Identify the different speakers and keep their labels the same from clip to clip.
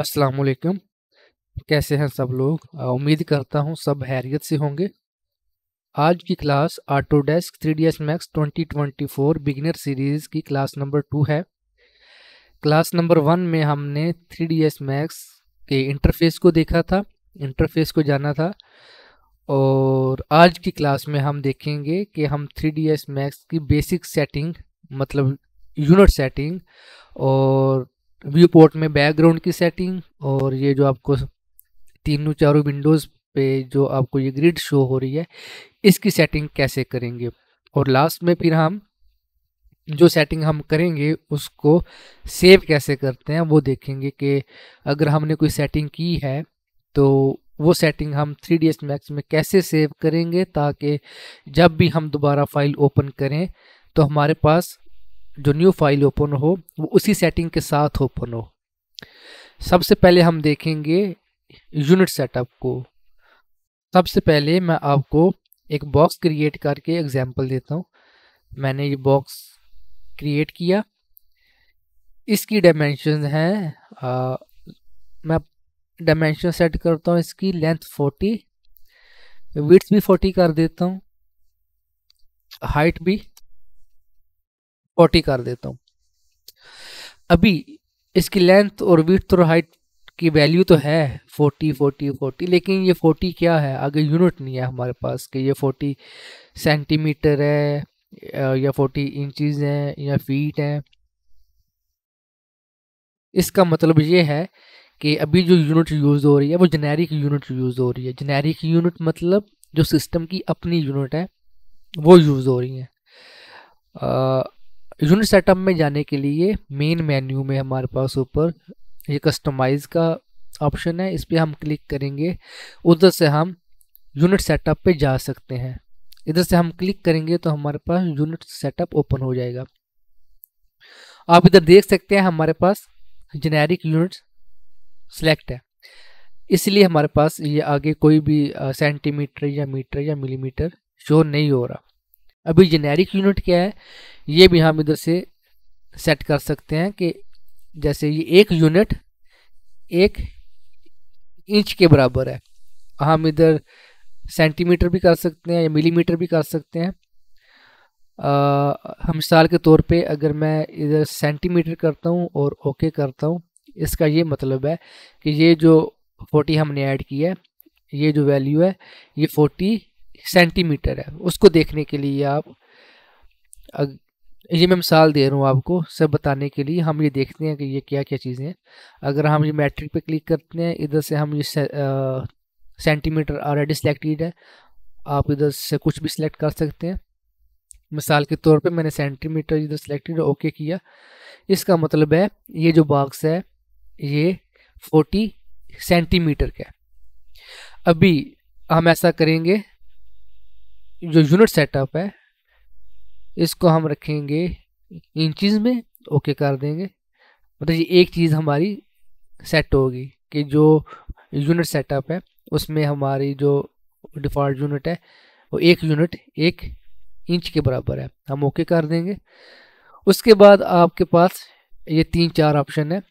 Speaker 1: अस्सलाम वालेकुम कैसे हैं सब लोग उम्मीद करता हूं सब हैरियत से होंगे आज की class desk three D S Max twenty twenty four beginner series की क्लास नंबर टू है क्लास नंबर वन में हमने थ्री डी एस मैक्स के इंटरफेस को देखा था इंटरफेस को जाना था और आज की क्लास में हम देखेंगे कि हम थ्री डी एस मैक्स की बेसिक सेटिंग मतलब यूनिट सेटिंग और व्यू पोर्ट में बैकग्राउंड की सेटिंग और ये जो आपको तीनों चारों विंडोज़ पे जो आपको ये ग्रिड शो हो रही है इसकी सेटिंग कैसे करेंगे और लास्ट में फिर हम जो सेटिंग हम करेंगे उसको सेव कैसे करते हैं वो देखेंगे कि अगर हमने कोई सेटिंग की है तो वो सेटिंग हम थ्री डी मैक्स में कैसे सेव करेंगे ताकि जब भी हम दोबारा फाइल ओपन करें तो हमारे पास जो न्यू फाइल ओपन हो वो उसी सेटिंग के साथ ओपन हो सबसे पहले हम देखेंगे यूनिट सेटअप को सबसे पहले मैं आपको एक बॉक्स क्रिएट करके एग्जांपल देता हूँ मैंने ये बॉक्स क्रिएट किया इसकी डायमेंशन हैं मैं डायमेंशन सेट करता हूँ इसकी लेंथ फोर्टी विड्थ भी फोर्टी कर देता हूँ हाइट भी फोर्टी कर देता हूँ अभी इसकी लेंथ और विथ और हाइट की वैल्यू तो है फोर्टी फोर्टी फोर्टी लेकिन ये फोर्टी क्या है आगे यूनिट नहीं है हमारे पास कि ये फोर्टी सेंटीमीटर है या फोर्टी इंचज हैं या फीट हैं इसका मतलब ये है कि अभी जो यूनिट यूज़ हो रही है वो जेनेरिक यूनिट यूज़ हो रही है जेनेरिक यूनिट मतलब जो सिस्टम की अपनी यूनिट है वो यूज़ हो रही है यूनिट सेटअप में जाने के लिए मेन मेन्यू में हमारे पास ऊपर ये कस्टमाइज़ का ऑप्शन है इस पर हम क्लिक करेंगे उधर से हम यूनिट सेटअप पे जा सकते हैं इधर से हम क्लिक करेंगे तो हमारे पास यूनिट सेटअप ओपन हो जाएगा आप इधर देख सकते हैं हमारे पास जेनेरिक यूनिट सेलेक्ट है इसलिए हमारे पास ये आगे कोई भी सेंटीमीटर या मीटर या मिलीमीटर शो नहीं हो रहा अभी जेनेरिक यूनिट क्या है ये भी हम इधर से सेट कर सकते हैं कि जैसे ये एक यूनिट एक इंच के बराबर है हम इधर सेंटीमीटर भी कर सकते हैं या मिलीमीटर भी कर सकते हैं हम मिसाल के तौर पे अगर मैं इधर सेंटीमीटर करता हूँ और ओके करता हूँ इसका ये मतलब है कि ये जो फोर्टी हमने ऐड किया है ये जो वैल्यू है ये फोर्टी सेंटीमीटर है उसको देखने के लिए आप ये मैं मिसाल दे रहा हूँ आपको सब बताने के लिए हम ये देखते हैं कि ये क्या क्या चीज़ें हैं अगर हम ये मैट्रिक पे क्लिक करते हैं इधर से हम ये से, आ, सेंटीमीटर ऑलरेडी सेलेक्टेड है आप इधर से कुछ भी सिलेक्ट कर सकते हैं मिसाल के तौर पे मैंने सेंटीमीटर इधर सेलेक्टेड ओके किया इसका मतलब है ये जो बॉक्स है ये फोर्टी सेंटीमीटर का है अभी हम ऐसा करेंगे जो यूनिट सेटअप है इसको हम रखेंगे इंचज़ में ओके कर देंगे मतलब ये एक चीज़ हमारी सेट होगी कि जो यूनिट सेटअप है उसमें हमारी जो डिफ़ॉल्ट यूनिट है वो एक यूनिट एक इंच के बराबर है हम ओके कर देंगे उसके बाद आपके पास ये तीन चार ऑप्शन है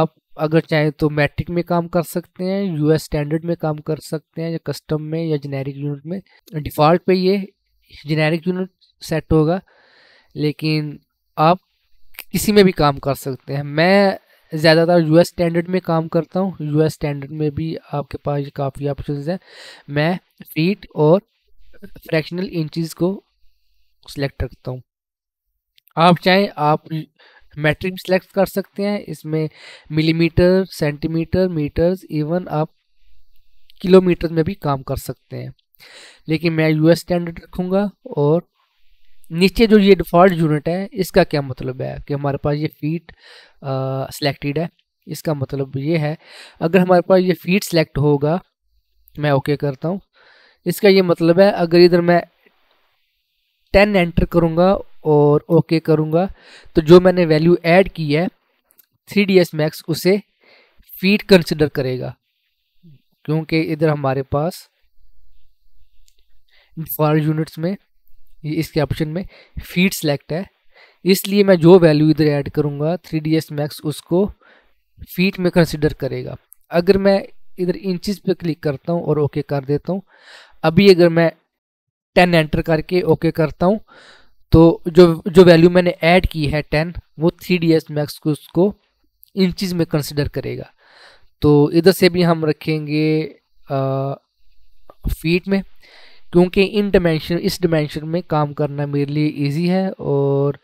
Speaker 1: आप अगर चाहें तो मैट्रिक में काम कर सकते हैं यूएस स्टैंडर्ड में काम कर सकते हैं या कस्टम में या जेनेरिक यूनिट में डिफ़ॉल्ट पे ये जेनेरिक यूनिट सेट होगा लेकिन आप किसी में भी काम कर सकते हैं मैं ज़्यादातर यूएस स्टैंडर्ड में काम करता हूँ यूएस स्टैंडर्ड में भी आपके पास काफ़ी ऑप्शन हैं मैं फीट और फ्रैक्शनल इंचज़ को सिलेक्ट रखता हूँ आप चाहें आप मेट्रिक सेलेक्ट कर सकते हैं इसमें मिलीमीटर सेंटीमीटर मीटर्स इवन आप किलोमीटर में भी काम कर सकते हैं लेकिन मैं यूएस स्टैंडर्ड रखूँगा और नीचे जो ये डिफ़ॉल्ट यूनिट है इसका क्या मतलब है कि हमारे पास ये फीट सेलेक्टेड है इसका मतलब ये है अगर हमारे पास ये फीट सेलेक्ट होगा मैं ओके okay करता हूँ इसका ये मतलब है अगर इधर मैं टेन एंटर करूँगा और ओके करूँगा तो जो मैंने वैल्यू ऐड की है थ्री डी एस मैक्स उसे फीट कंसिडर करेगा क्योंकि इधर हमारे पास फॉर यूनिट्स में इसके ऑप्शन में फीट सेलेक्ट है इसलिए मैं जो वैल्यू इधर ऐड करूँगा थ्री डी एस मैक्स उसको फीट में कंसिडर करेगा अगर मैं इधर इंचज़ पे क्लिक करता हूँ और ओके कर देता हूँ अभी अगर मैं टेन एंटर करके ओके करता हूँ तो जो जो वैल्यू मैंने ऐड की है टेन वो थ्री डी एस मैक्स को उसको इंचज में कंसिडर करेगा तो इधर से भी हम रखेंगे आ, फीट में क्योंकि इन डिमेंशन इस डिमेंशन में काम करना मेरे लिए इजी है और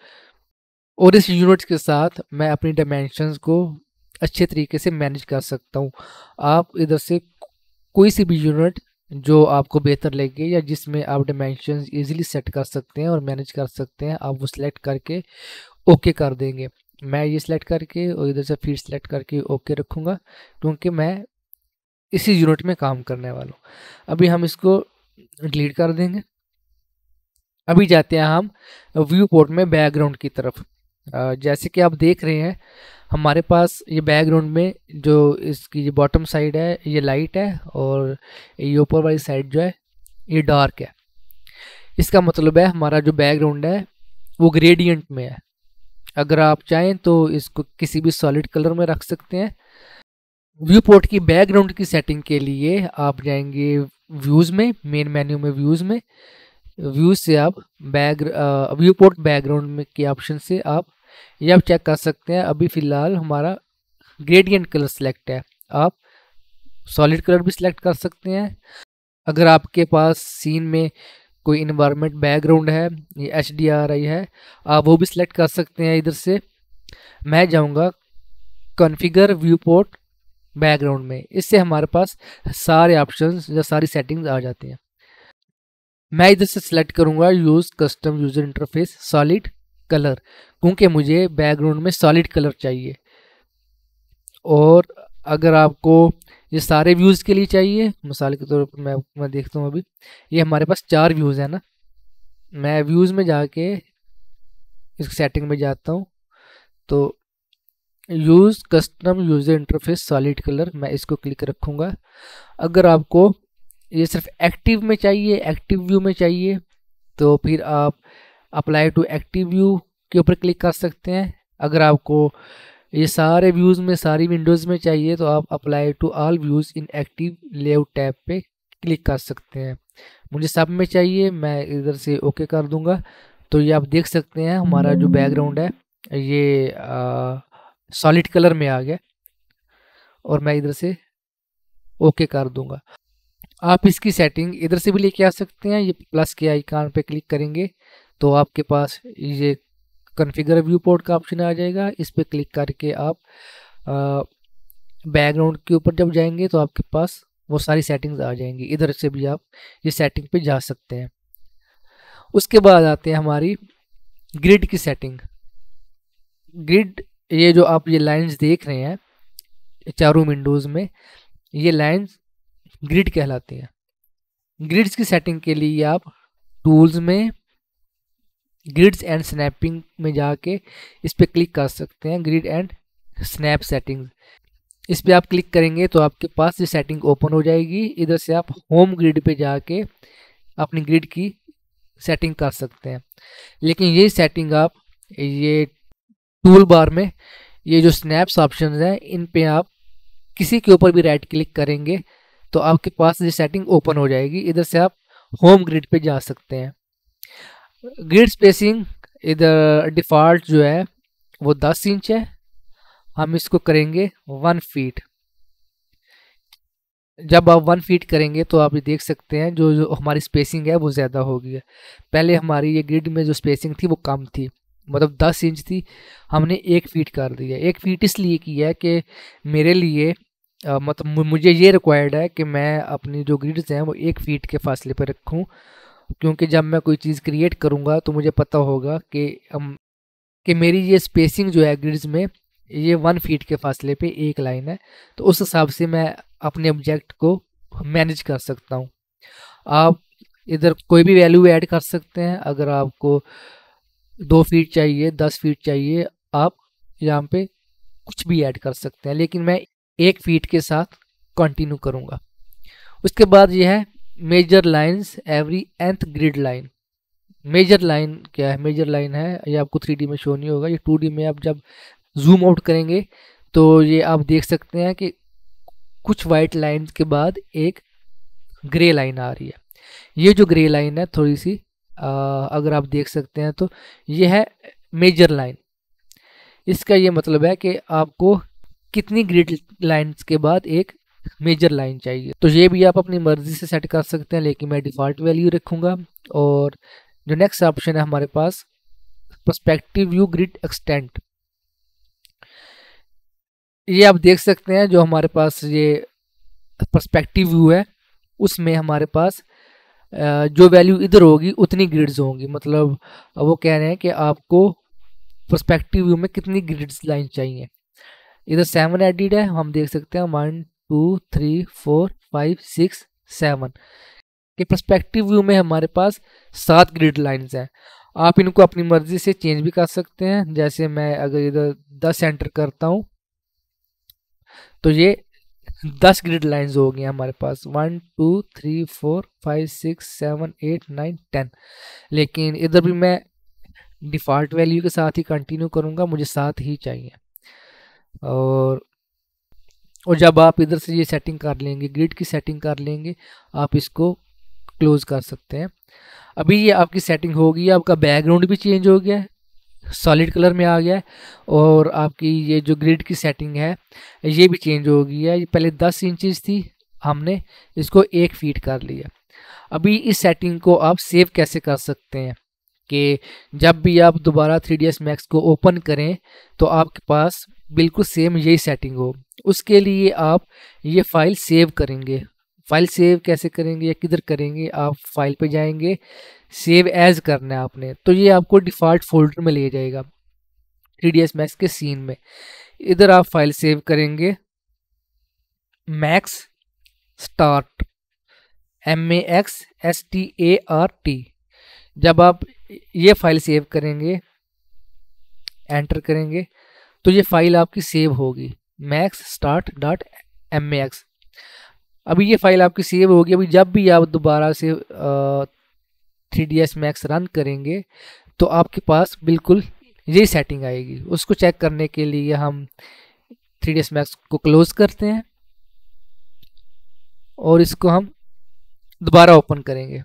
Speaker 1: और इस यूनिट्स के साथ मैं अपनी डायमेंशंस को अच्छे तरीके से मैनेज कर सकता हूँ आप इधर से कोई सी भी यूनिट जो आपको बेहतर लगे या जिसमें आप डिमेंशन इजीली सेट कर सकते हैं और मैनेज कर सकते हैं आप वो सिलेक्ट करके ओके कर देंगे मैं ये सिलेक्ट करके और इधर से फिर सिलेक्ट करके ओके रखूँगा क्योंकि मैं इसी यूनिट में काम करने वाला हूँ अभी हम इसको डिलीट कर देंगे अभी जाते हैं हम व्यू पोर्ट में बैकग्राउंड की तरफ जैसे कि आप देख रहे हैं हमारे पास ये बैकग्राउंड में जो इसकी बॉटम साइड है ये लाइट है और ये ऊपर वाली साइड जो है ये डार्क है इसका मतलब है हमारा जो बैकग्राउंड है वो ग्रेडियंट में है अगर आप चाहें तो इसको किसी भी सॉलिड कलर में रख सकते हैं व्यू पोर्ट की बैकग्राउंड की सेटिंग के लिए आप जाएंगे व्यूज़ में मेन मेन्यू में व्यूज़ में व्यूज से आप बैक व्यू पोर्ट बैकग्राउंड में के ऑप्शन से आप ये आप चेक कर सकते हैं अभी फ़िलहाल हमारा ग्रेडियंट कलर सेलेक्ट है आप सॉलिड कलर भी सिलेक्ट कर सकते हैं अगर आपके पास सीन में कोई इन्वायरमेंट बैकग्राउंड है ये एच डी आर आई है आप वो भी सिलेक्ट कर सकते हैं इधर से मैं जाऊंगा कॉन्फ़िगर व्यू पोर्ट बैकग्राउंड में इससे हमारे पास सारे ऑप्शन या सारी सेटिंग्स आ जाती हैं मैं इधर से सिलेक्ट करूंगा use custom user interface solid colour क्योंकि मुझे बैकग्राउंड में सॉलिड कलर चाहिए और अगर आपको ये सारे व्यूज़ के लिए चाहिए मिसाल के तौर पर मैं मैं देखता हूँ अभी ये हमारे पास चार व्यूज़ है ना मैं व्यूज़ में जाके इस सेटिंग में जाता हूँ तो use custom user interface solid colour मैं इसको क्लिक रखूँगा अगर आपको ये सिर्फ एक्टिव में चाहिए एक्टिव व्यू में चाहिए तो फिर आप अप्लाई टू एक्टिव व्यू के ऊपर क्लिक कर सकते हैं अगर आपको ये सारे व्यूज़ में सारी विंडोज़ में चाहिए तो आप apply to all views in active layout tab पे क्लिक कर सकते हैं मुझे सब में चाहिए मैं इधर से ओके कर दूंगा तो ये आप देख सकते हैं हमारा जो बैकग्राउंड है ये सॉलिड कलर में आ गया और मैं इधर से ओके कर दूंगा आप इसकी सेटिंग इधर से भी लेके आ सकते हैं ये प्लस के आइकान पे क्लिक करेंगे तो आपके पास ये कन्फिगर व्यू पोर्ट का ऑप्शन आ जाएगा इस पर क्लिक करके आप बैकग्राउंड के ऊपर जब जाएंगे तो आपके पास वो सारी सेटिंग्स आ जाएंगी इधर से भी आप ये सेटिंग पे जा सकते हैं उसके बाद आते हैं हमारी ग्रिड की सेटिंग ग्रिड ये जो आप ये लाइंस देख रहे हैं चारों विंडोज़ में ये लाइंस ग्रिड कहलाती हैं ग्रिड्स की सेटिंग के लिए आप टूल्स में ग्रिड्स एंड स्नैपिंग में जाके इस पर क्लिक कर सकते हैं ग्रिड एंड स्नैप सेटिंग्स इस पर आप क्लिक करेंगे तो आपके पास ये सेटिंग ओपन हो जाएगी इधर से आप होम ग्रिड पे जाके अपनी ग्रिड की सेटिंग कर सकते हैं लेकिन ये सेटिंग आप ये टूल बार में ये जो स्नैप्स ऑप्शन हैं इन पे आप किसी के ऊपर भी राइट क्लिक करेंगे तो आपके पास ये सेटिंग ओपन हो जाएगी इधर से आप होम ग्रिड पे जा सकते हैं ग्रिड स्पेसिंग इधर डिफ़ॉल्ट जो है वो दस इंच है हम इसको करेंगे वन फीट जब आप वन फीट करेंगे तो आप ये देख सकते हैं जो जो हमारी स्पेसिंग है वो ज़्यादा होगी पहले हमारी ये ग्रिड में जो स्पेसिंग थी वो कम थी मतलब दस इंच थी हमने एक फीट कर दी है एक फीट इसलिए किया है कि मेरे लिए मतलब मुझे ये रिक्वायर्ड है कि मैं अपनी जो ग्रिड्स हैं वो एक फीट के फासले पर रखूँ क्योंकि जब मैं कोई चीज़ क्रिएट करूँगा तो मुझे पता होगा कि हम कि मेरी ये स्पेसिंग जो है ग्रिड्स में ये वन फीट के फासले पे एक लाइन है तो उस हिसाब से मैं अपने ऑब्जेक्ट को मैनेज कर सकता हूँ आप इधर कोई भी वैल्यू ऐड कर सकते हैं अगर आपको दो फीट चाहिए दस फीट चाहिए आप यहाँ पे कुछ भी ऐड कर सकते हैं लेकिन मैं एक फीट के साथ कंटिन्यू करूँगा उसके बाद यह है major lines every nth grid line major line क्या है मेजर लाइन है ये आपको थ्री में शो नहीं होगा ये टू में आप जब जूम आउट करेंगे तो ये आप देख सकते हैं कि कुछ वाइट लाइन के बाद एक ग्रे लाइन आ रही है ये जो ग्रे लाइन है थोड़ी सी आ, अगर आप देख सकते हैं तो ये है मेजर लाइन इसका ये मतलब है कि आपको कितनी ग्रिड लाइंस के बाद एक मेजर लाइन चाहिए तो ये भी आप अपनी मर्ज़ी से सेट कर सकते हैं लेकिन मैं डिफ़ॉल्ट वैल्यू रखूँगा और जो नेक्स्ट ऑप्शन है हमारे पास प्रस्पेक्टिव व्यू ग्रिड एक्सटेंट ये आप देख सकते हैं जो हमारे पास ये प्रस्पेक्टिव व्यू है उसमें हमारे पास जो वैल्यू इधर होगी उतनी ग्रिड्स होंगी मतलब वो कह रहे हैं कि आपको प्रस्पेक्टिव व्यू में कितनी ग्रिड्स लाइन चाहिए इधर सेवन एडिड है हम देख सकते हैं one two three four five six seven के प्रस्पेक्टिव व्यू में हमारे पास सात ग्रिड लाइन्स हैं आप इनको अपनी मर्जी से चेंज भी कर सकते हैं जैसे मैं अगर इधर दस एंटर करता हूँ तो ये दस ग्रिड लाइन्स हो गई हमारे पास one two three four five six seven eight nine ten लेकिन इधर भी मैं डिफ़ॉल्ट वैल्यू के साथ ही कंटिन्यू करूँगा मुझे साथ ही चाहिए और और जब आप इधर से ये सेटिंग कर लेंगे ग्रिड की सेटिंग कर लेंगे आप इसको क्लोज़ कर सकते हैं अभी ये आपकी सेटिंग होगी आपका बैकग्राउंड भी चेंज हो गया है सॉलिड कलर में आ गया है और आपकी ये जो ग्रिड की सेटिंग है ये भी चेंज हो गई है पहले दस इंचज थी हमने इसको एक फीट कर लिया अभी इस सेटिंग को आप सेव कैसे कर सकते हैं कि जब भी आप दोबारा थ्री डी मैक्स को ओपन करें तो आपके पास बिल्कुल सेम यही सेटिंग हो उसके लिए आप ये फ़ाइल सेव करेंगे फाइल सेव कैसे करेंगे या किधर करेंगे आप फाइल पे जाएंगे सेव एज करना है आपने तो ये आपको डिफ़ॉल्ट फोल्डर में ले जाएगा टी डी एस मैक्स के सीन में इधर आप फाइल सेव करेंगे max start M A X S T A R T जब आप ये फाइल सेव करेंगे एंटर करेंगे तो ये फाइल आपकी सेव होगी max start dot M X अभी ये फाइल आपकी सेव होगी अभी जब भी आप दोबारा से three D S Max run करेंगे तो आपके पास बिल्कुल यही सेटिंग आएगी उसको चेक करने के लिए हम थ्री डी एस मैक्स को क्लोज करते हैं और इसको हम दोबारा ओपन करेंगे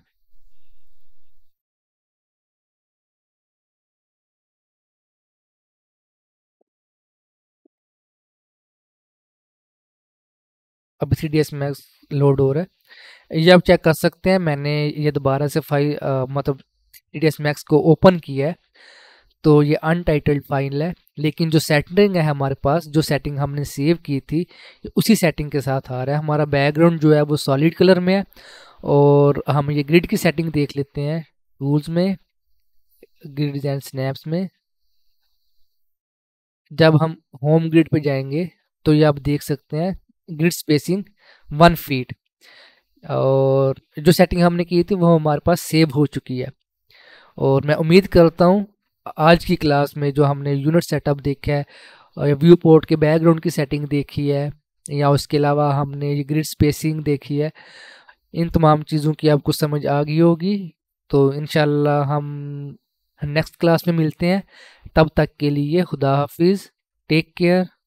Speaker 1: अभी C D S Max load हो रहा है ये आप चेक कर सकते हैं मैंने ये दोबारा से फाइल मतलब सी डी एस मैक्स को ओपन किया है तो ये अनटाइटल्ड फाइल है लेकिन जो सेटिंग है हमारे पास जो सेटिंग हमने सेव की थी उसी सेटिंग के साथ आ रहा है हमारा बैकग्राउंड जो है वो सॉलिड कलर में है और हम ये ग्रिड की सेटिंग देख लेते हैं टूल्स में ग्रिड डिज़ाइन स्नैप्स में जब हम होम ग्रिड पे जाएंगे तो ये आप देख सकते हैं ग्रिड स्पेसिंग वन फीट और जो सेटिंग हमने की थी वो हमारे पास सेव हो चुकी है और मैं उम्मीद करता हूँ आज की क्लास में जो हमने यूनिट सेटअप देखा है और व्यू पोर्ट के बैकग्राउंड की सेटिंग देखी है या उसके अलावा हमने ये ग्रिड स्पेसिंग देखी है इन तमाम चीज़ों की आपको समझ आ गई होगी तो इन हम नेक्स्ट क्लास में मिलते हैं तब तक के लिए खुदा हाफिज़ टेक केयर